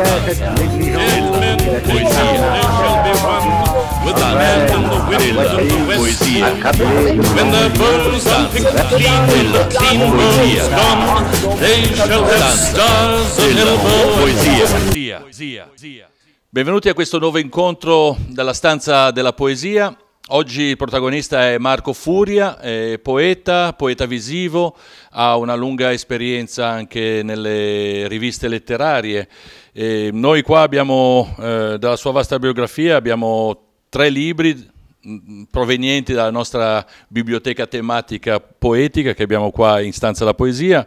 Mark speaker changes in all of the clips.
Speaker 1: When the birds are picked clean the clean bird is gone They shall have stars of
Speaker 2: poesia
Speaker 1: Benvenuti a questo nuovo incontro dalla stanza della poesia Oggi il protagonista è Marco Furia, è poeta, poeta visivo, ha una lunga esperienza anche nelle riviste letterarie. E noi qua abbiamo, eh, dalla sua vasta biografia, abbiamo tre libri mm, mm, provenienti dalla nostra biblioteca tematica poetica che abbiamo qua in Stanza la Poesia.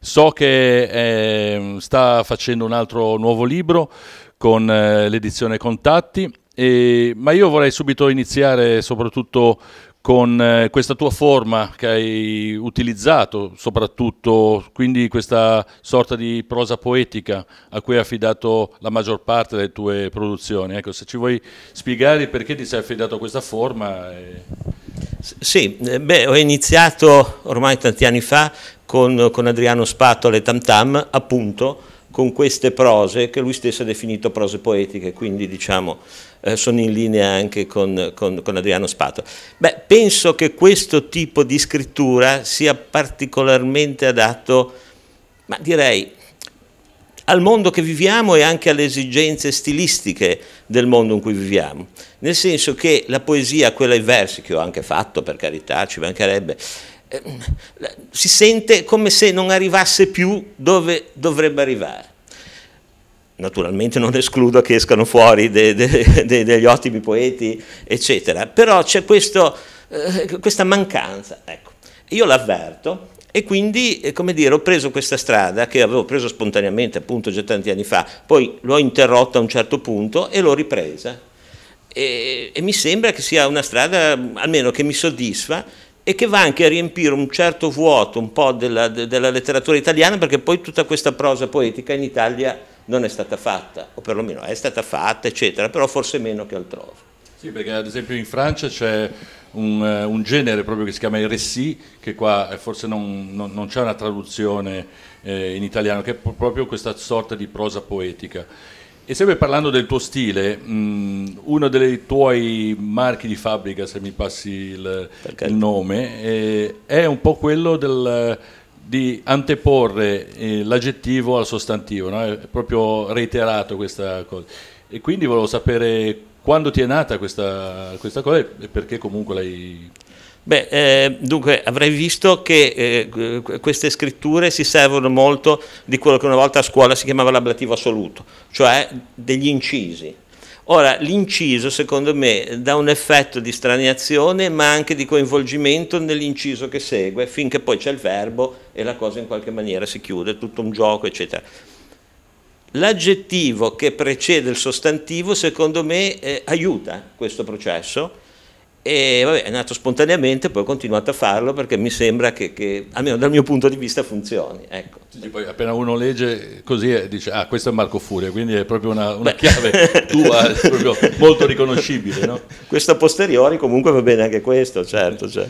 Speaker 1: So che eh, sta facendo un altro nuovo libro con eh, l'edizione Contatti, e, ma io vorrei subito iniziare soprattutto con eh, questa tua forma che hai utilizzato, soprattutto quindi questa sorta di prosa poetica a cui hai affidato la maggior parte delle tue
Speaker 2: produzioni. Ecco, se ci vuoi spiegare perché ti sei affidato a questa forma. E... Eh. Sì, eh, beh, ho iniziato ormai tanti anni fa con, con Adriano Spatola e Tam Tam, appunto con queste prose che lui stesso ha definito prose poetiche, quindi diciamo eh, sono in linea anche con, con, con Adriano Spato. Beh, penso che questo tipo di scrittura sia particolarmente adatto, ma direi, al mondo che viviamo e anche alle esigenze stilistiche del mondo in cui viviamo. Nel senso che la poesia, quella in versi, che ho anche fatto per carità, ci mancherebbe, eh, si sente come se non arrivasse più dove dovrebbe arrivare. Naturalmente non escludo che escano fuori de, de, de, degli ottimi poeti, eccetera, però c'è questo, eh, questa mancanza. Ecco, io l'avverto e quindi, eh, come dire, ho preso questa strada che avevo preso spontaneamente appunto già tanti anni fa, poi l'ho interrotta a un certo punto e l'ho ripresa. E, e mi sembra che sia una strada almeno che mi soddisfa e che va anche a riempire un certo vuoto un po' della, della letteratura italiana perché poi tutta questa prosa poetica in Italia non è stata fatta, o perlomeno è stata fatta, eccetera, però forse meno che altrove.
Speaker 1: Sì, perché ad esempio in Francia c'è un, eh, un, genere proprio che si chiama il RSI, che qua eh, forse non, non, non c'è una traduzione eh, in italiano, che è proprio questa sorta di prosa poetica e sempre parlando del tuo stile, mh, mm, uno dei tuoi marchi di fabbrica, se mi passi il, il nome, eh, è un po' quello del, di anteporre eh, l'aggettivo al sostantivo, no? è proprio reiterato questa cosa. E quindi
Speaker 2: volevo sapere quando ti è nata questa, questa cosa e perché comunque l'hai Beh, eh, dunque avrei visto che eh, queste scritture si servono molto di quello che una volta a scuola si chiamava l'ablativo assoluto, cioè degli incisi. Ora, l'inciso secondo me dà un effetto di straniazione ma anche di coinvolgimento nell'inciso che segue, finché poi c'è il verbo e la cosa in qualche maniera si chiude, tutto un gioco, eccetera. L'aggettivo che precede il sostantivo secondo me eh, aiuta questo processo e vabbè, è nato spontaneamente, poi ho continuato a farlo perché mi sembra che, che almeno dal mio punto di vista, funzioni. Ecco. Sì, poi appena uno legge così e eh, dice, ah, questo è Marco Furia, quindi è proprio una, una chiave tua, molto riconoscibile. No? Questo a posteriori comunque va bene anche questo, certo. Cioè.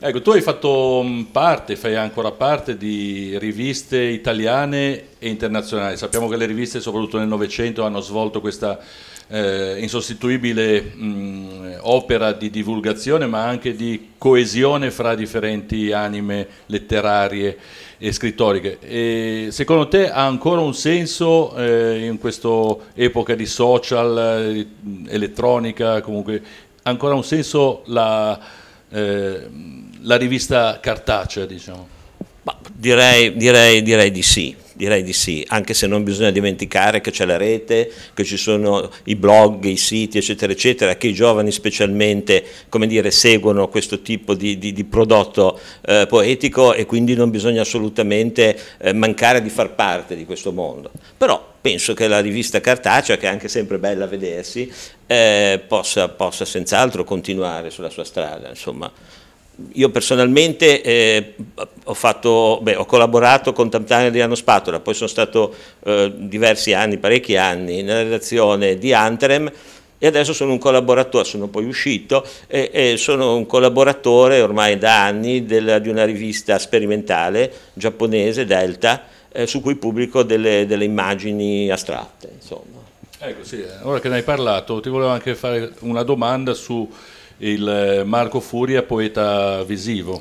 Speaker 1: Ecco, tu hai fatto mm, parte, fai ancora parte di riviste italiane e internazionali. Sappiamo che le riviste, soprattutto nel Novecento, hanno svolto questa eh, insostituibile mh, opera di divulgazione ma anche di coesione fra differenti anime letterarie e scrittoriche. E secondo te ha ancora un senso eh, in questa epoca di social, eh, elettronica, comunque, ancora un senso la, eh, la rivista cartacea, diciamo?
Speaker 2: Direi, direi, direi, di sì, direi, di sì. anche se non bisogna dimenticare che c'è la rete, che ci sono i blog, i siti, eccetera, eccetera, che i giovani specialmente dire, seguono questo tipo di, di, di prodotto eh, poetico e quindi non bisogna assolutamente eh, mancare di far parte di questo mondo. Però penso che la rivista cartacea, che è anche sempre bella a vedersi, eh, possa, possa senz'altro continuare sulla sua strada. Insomma io personalmente eh, ho, fatto, beh, ho, collaborato con Tamtani di Anno Spatola, poi sono stato eh, diversi anni, parecchi anni, nella redazione di Anterem e adesso sono un collaboratore, sono poi uscito, e, e sono un collaboratore ormai da anni del, di una rivista sperimentale giapponese, Delta, eh, su cui pubblico delle, delle immagini astratte.
Speaker 1: Insomma. Ecco, sì, eh, ora che ne hai parlato, ti volevo anche fare una domanda su il eh, Marco Furia,
Speaker 2: poeta visivo.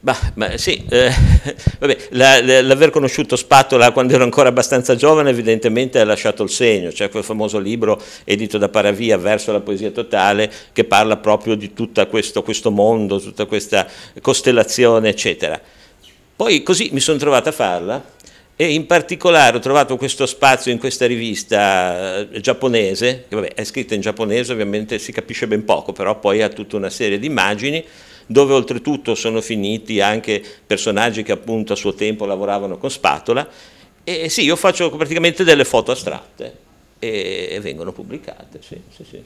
Speaker 2: Bah, ma sì, eh, l'aver conosciuto Spatola quando ero ancora abbastanza giovane evidentemente ha lasciato il segno, c'è cioè quel famoso libro edito da Paravia, Verso la poesia totale, che parla proprio di tutto questo, questo mondo, tutta questa costellazione, eccetera. Poi così mi sono trovato a farla e in particolare ho trovato questo spazio in questa rivista eh, giapponese, che vabbè, è scritta in giapponese, ovviamente si capisce ben poco, però poi ha tutta una serie di immagini dove oltretutto sono finiti anche personaggi che appunto a suo tempo lavoravano con spatola e sì, io faccio praticamente delle foto astratte e, vengono pubblicate, sì, sì, sì.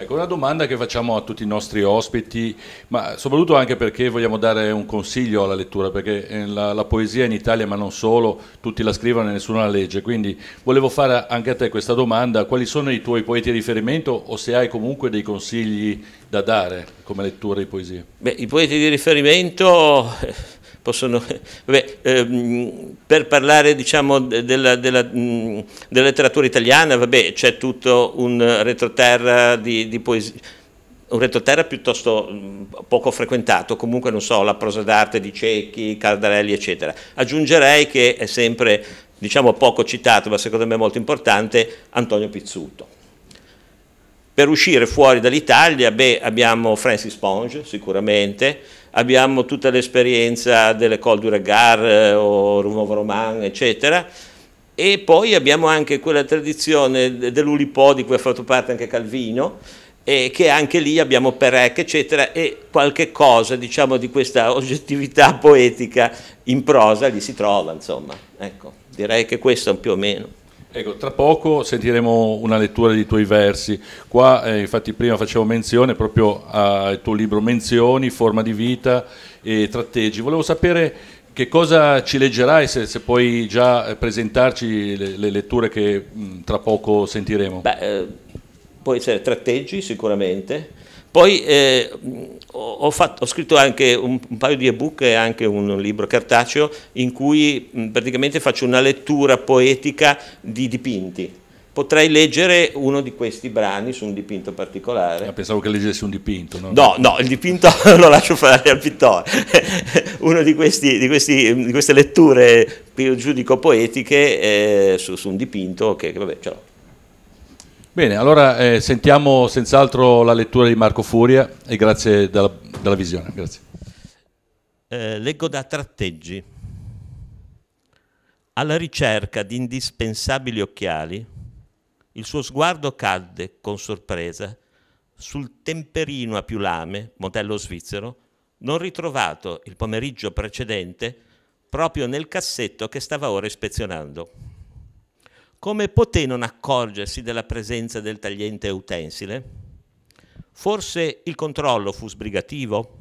Speaker 1: Ecco, una domanda che facciamo a tutti i nostri ospiti, ma soprattutto anche perché vogliamo dare un consiglio alla lettura, perché eh, la, la, poesia in Italia, ma non solo, tutti la scrivono e nessuno la legge. Quindi volevo fare anche a te questa domanda, quali sono i tuoi poeti di riferimento o se hai comunque dei consigli da dare come lettura di poesia?
Speaker 2: Beh, i poeti di riferimento eh, possono, vabbè, ehm, per parlare diciamo, della, della, mh, della, letteratura italiana c'è tutto un retroterra di, di poesia un retroterra piuttosto poco frequentato, comunque non so, la prosa d'arte di Cecchi, Cardarelli, eccetera. Aggiungerei che è sempre, diciamo, poco citato, ma secondo me molto importante, Antonio Pizzuto per uscire fuori dall'Italia beh, abbiamo Francis Sponge sicuramente, abbiamo tutta l'esperienza delle Col du Regard eh, o Rumov Roman eccetera, e poi abbiamo anche quella tradizione dell'Ulipo di cui ha fatto parte anche Calvino e che anche lì abbiamo Perec eccetera e qualche cosa diciamo di questa oggettività poetica in prosa lì si trova insomma ecco direi che questo è più o meno
Speaker 1: Ecco, tra poco sentiremo una lettura dei tuoi versi, qua eh, infatti prima facevo menzione proprio al tuo libro Menzioni, forma di vita e tratteggi, volevo sapere che cosa ci leggerai se, se puoi già eh, presentarci le, le letture che mh, mm, tra poco sentiremo. Beh, eh,
Speaker 2: può essere cioè, tratteggi sicuramente, poi eh, ho, fatto, ho, scritto anche un, un paio di ebook e anche un, libro cartaceo in cui mh, praticamente faccio una lettura poetica di dipinti. Potrei leggere uno di questi brani su un dipinto particolare. Ah, pensavo che leggessi un dipinto. No, no, no il dipinto lo lascio fare al pittore. Una di, di, di, queste letture, io giudico poetiche, eh, su, su, un dipinto che, che vabbè, ce l'ho.
Speaker 1: Bene, allora eh, sentiamo senz'altro la lettura di Marco Furia e grazie della, della visione.
Speaker 2: Grazie. Eh, leggo da tratteggi. Alla ricerca di indispensabili occhiali, il suo sguardo cadde con sorpresa sul temperino a più lame, modello svizzero, non ritrovato il pomeriggio precedente proprio nel cassetto che stava ora ispezionando. Come poté non accorgersi della presenza del tagliente utensile? Forse il controllo fu sbrigativo?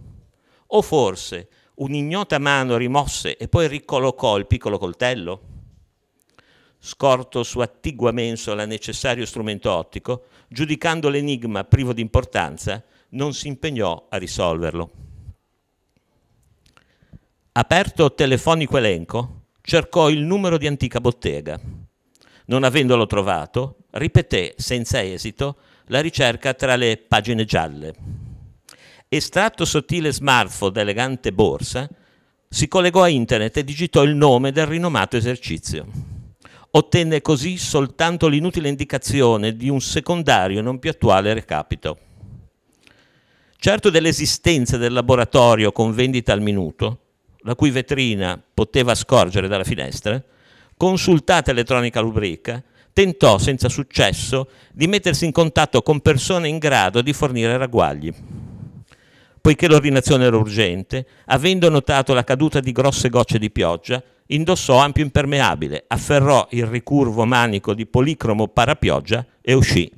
Speaker 2: O forse un'ignota mano rimosse e poi ricollocò il piccolo coltello? Scorto su attigua mensola necessario strumento ottico, giudicando l'enigma privo di importanza, non si impegnò a risolverlo. Aperto telefonico elenco, cercò il numero di antica bottega non avendolo trovato, ripeté senza esito la ricerca tra le pagine gialle. Estratto sottile smartphone da elegante borsa, si collegò a internet e digitò il nome del rinomato esercizio. Ottenne così soltanto l'inutile indicazione di un secondario non più attuale recapito. Certo dell'esistenza del laboratorio con vendita al minuto, la cui vetrina poteva scorgere dalla finestra, consultata elettronica rubrica, tentò senza successo di mettersi in contatto con persone in grado di fornire ragguagli. Poiché l'ordinazione era urgente, avendo notato la caduta di grosse gocce di pioggia, indossò ampio impermeabile, afferrò il ricurvo manico di policromo parapioggia e uscì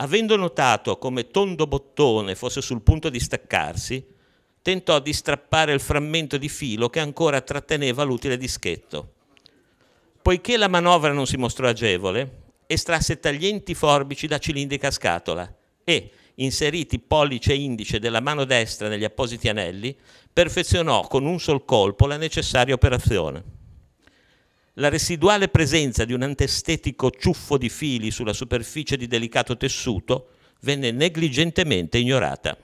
Speaker 2: avendo notato come tondo bottone fosse sul punto di staccarsi, tentò di strappare il frammento di filo che ancora tratteneva l'utile dischetto. Poiché la manovra non si mostrò agevole, estrasse taglienti forbici da cilindrica scatola e, inseriti pollice e indice della mano destra negli appositi anelli, perfezionò con un sol colpo la necessaria operazione la residuale presenza di un antestetico ciuffo di fili sulla superficie di delicato tessuto venne negligentemente ignorata.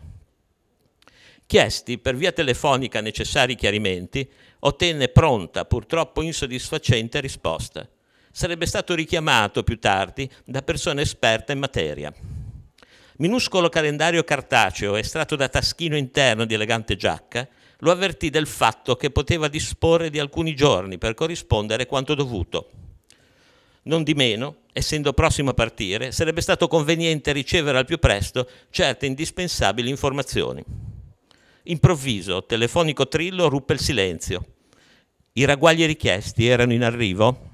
Speaker 2: Chiesti per via telefonica necessari chiarimenti, ottenne pronta, purtroppo insoddisfacente risposta. Sarebbe stato richiamato più tardi da persone esperte in materia. Minuscolo calendario cartaceo estratto da taschino interno di elegante giacca lo avvertì del fatto che poteva disporre di alcuni giorni per corrispondere quanto dovuto. Non di meno, essendo prossimo a partire, sarebbe stato conveniente ricevere al più presto certe indispensabili informazioni. Improvviso, telefonico trillo ruppe il silenzio. I ragguagli richiesti erano in arrivo?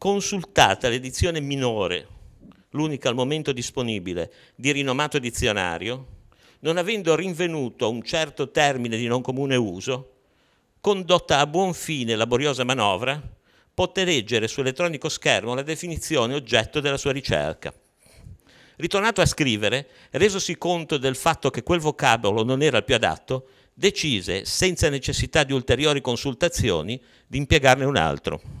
Speaker 2: consultata l'edizione minore, l'unica al momento disponibile, di rinomato dizionario, non avendo rinvenuto un certo termine di non comune uso, condotta a buon fine laboriosa manovra, poté leggere sull'elettronico schermo la definizione oggetto della sua ricerca. Ritornato a scrivere, resosi conto del fatto che quel vocabolo non era il più adatto, decise, senza necessità di ulteriori consultazioni, di impiegarne un altro.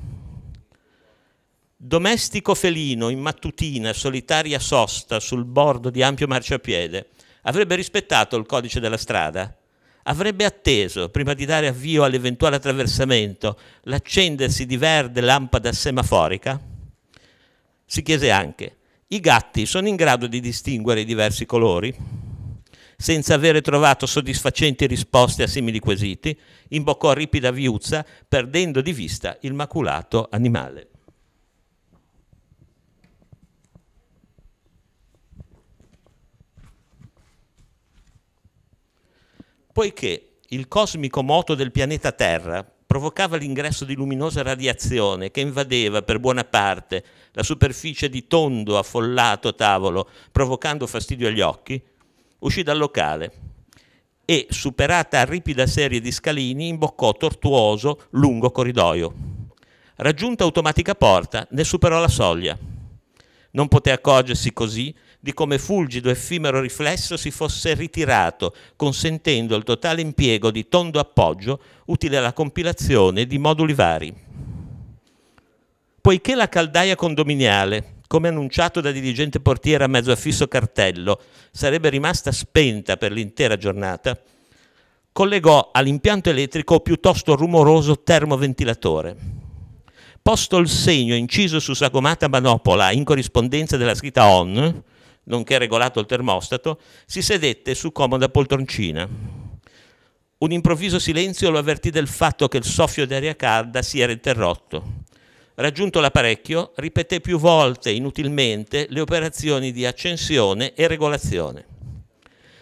Speaker 2: Domestico felino in mattutina, solitaria sosta sul bordo di ampio marciapiede, avrebbe rispettato il codice della strada? Avrebbe atteso, prima di dare avvio all'eventuale attraversamento, l'accendersi di verde lampada semaforica? Si chiese anche, i gatti sono in grado di distinguere i diversi colori? Senza avere trovato soddisfacenti risposte a simili quesiti, imboccò ripida viuzza, perdendo di vista il maculato animale. poiché il cosmico moto del pianeta Terra provocava l'ingresso di luminosa radiazione che invadeva per buona parte la superficie di tondo affollato tavolo, provocando fastidio agli occhi, uscì dal locale e, superata a ripida serie di scalini, imboccò tortuoso lungo corridoio. Raggiunta automatica porta, ne superò la soglia non poté accorgersi così di come fulgido effimero riflesso si fosse ritirato, consentendo il totale impiego di tondo appoggio utile alla compilazione di moduli vari. Poiché la caldaia condominiale, come annunciato da dirigente portiere a mezzo affisso cartello, sarebbe rimasta spenta per l'intera giornata, collegò all'impianto elettrico piuttosto rumoroso termoventilatore Posto il segno inciso su sagomata manopola in corrispondenza della scritta on, nonché regolato il termostato, si sedette su comoda poltroncina. Un improvviso silenzio lo avvertì del fatto che il soffio d'aria calda si era interrotto. Raggiunto l'apparecchio, ripeté più volte inutilmente le operazioni di accensione e regolazione.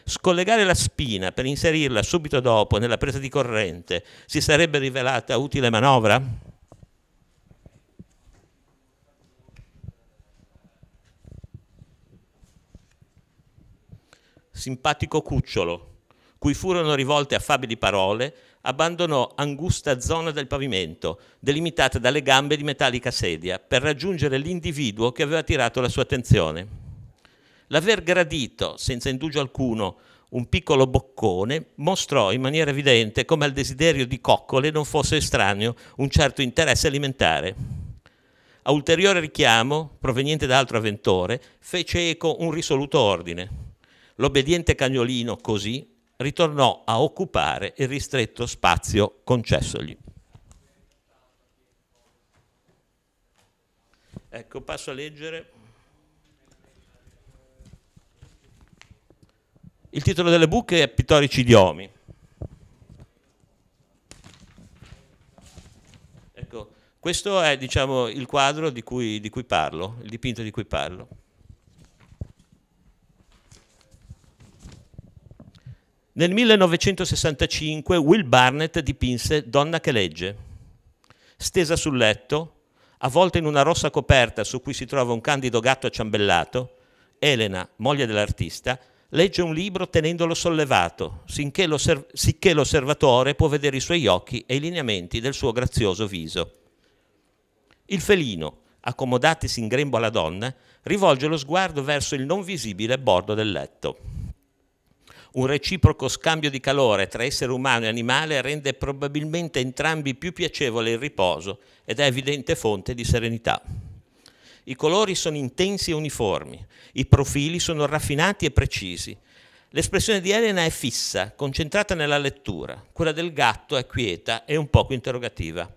Speaker 2: Scollegare la spina per inserirla subito dopo nella presa di corrente si sarebbe rivelata utile manovra? simpatico cucciolo, cui furono rivolte affabili parole, abbandonò angusta zona del pavimento, delimitata dalle gambe di metallica sedia, per raggiungere l'individuo che aveva tirato la sua attenzione. L'aver gradito, senza indugio alcuno, un piccolo boccone mostrò in maniera evidente come al desiderio di coccole non fosse estraneo un certo interesse alimentare. A ulteriore richiamo, proveniente da altro avventore, fece eco un risoluto ordine L'obbediente cagnolino così ritornò a occupare il ristretto spazio concessogli. Ecco, passo a leggere. Il titolo delle buche è Pittorici idiomi. Ecco, questo è diciamo, il quadro di cui, di cui parlo, il dipinto di cui parlo. Nel 1965 Will Barnett dipinse Donna che legge, stesa sul letto, avvolta in una rossa coperta su cui si trova un candido gatto acciambellato, Elena, moglie dell'artista, legge un libro tenendolo sollevato, sicché l'osservatore può vedere i suoi occhi e i lineamenti del suo grazioso viso. Il felino, accomodatisi in grembo alla donna, rivolge lo sguardo verso il non visibile bordo del letto. Un reciproco scambio di calore tra essere umano e animale rende probabilmente entrambi più piacevole il riposo ed è evidente fonte di serenità. I colori sono intensi e uniformi, i profili sono raffinati e precisi. L'espressione di Elena è fissa, concentrata nella lettura, quella del gatto è quieta e un poco interrogativa.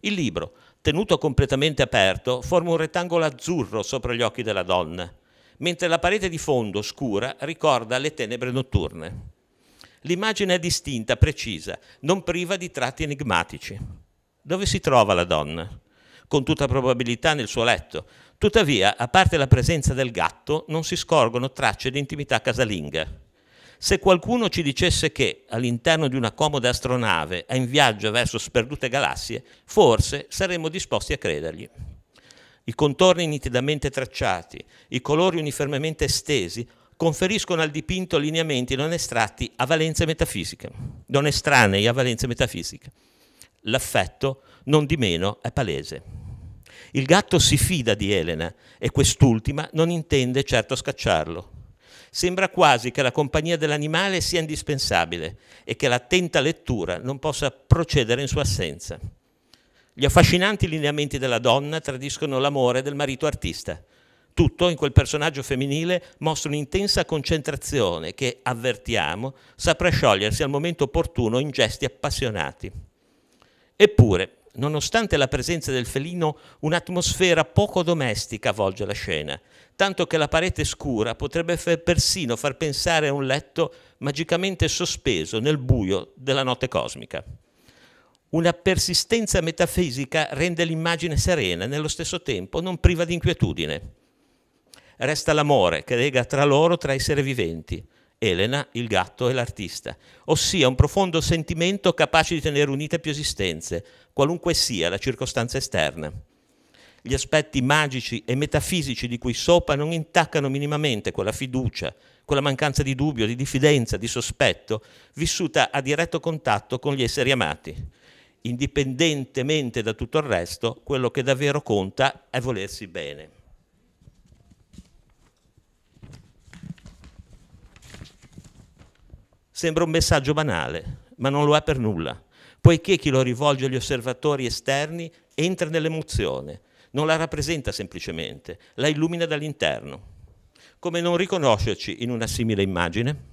Speaker 2: Il libro, tenuto completamente aperto, forma un rettangolo azzurro sopra gli occhi della donna mentre la parete di fondo, scura, ricorda le tenebre notturne. L'immagine è distinta, precisa, non priva di tratti enigmatici. Dove si trova la donna? Con tutta probabilità nel suo letto. Tuttavia, a parte la presenza del gatto, non si scorgono tracce di intimità casalinga. Se qualcuno ci dicesse che all'interno di una comoda astronave è in viaggio verso sperdute galassie, forse saremmo disposti a credergli. I contorni nitidamente tracciati, i colori uniformemente estesi, conferiscono al dipinto lineamenti non estratti a valenze metafisiche, non estranei a valenze metafisiche. L'affetto, non di meno, è palese. Il gatto si fida di Elena e quest'ultima non intende certo scacciarlo. Sembra quasi che la compagnia dell'animale sia indispensabile e che l'attenta lettura non possa procedere in sua assenza. Gli affascinanti lineamenti della donna tradiscono l'amore del marito artista. Tutto in quel personaggio femminile mostra un'intensa concentrazione che, avvertiamo, saprà sciogliersi al momento opportuno in gesti appassionati. Eppure, nonostante la presenza del felino, un'atmosfera poco domestica avvolge la scena, tanto che la parete scura potrebbe persino far pensare a un letto magicamente sospeso nel buio della notte cosmica. Una persistenza metafisica rende l'immagine serena nello stesso tempo non priva di inquietudine. Resta l'amore che lega tra loro tre esseri viventi, Elena, il gatto e l'artista, ossia un profondo sentimento capace di tenere unite più esistenze, qualunque sia la circostanza esterna. Gli aspetti magici e metafisici di cui sopra non intaccano minimamente quella fiducia, quella mancanza di dubbio, di diffidenza, di sospetto, vissuta a diretto contatto con gli esseri amati indipendentemente da tutto il resto, quello che davvero conta è volersi bene. Sembra un messaggio banale, ma non lo è per nulla, poiché chi lo rivolge agli osservatori esterni entra nell'emozione, non la rappresenta semplicemente, la illumina dall'interno. Come non riconoscerci in una simile immagine?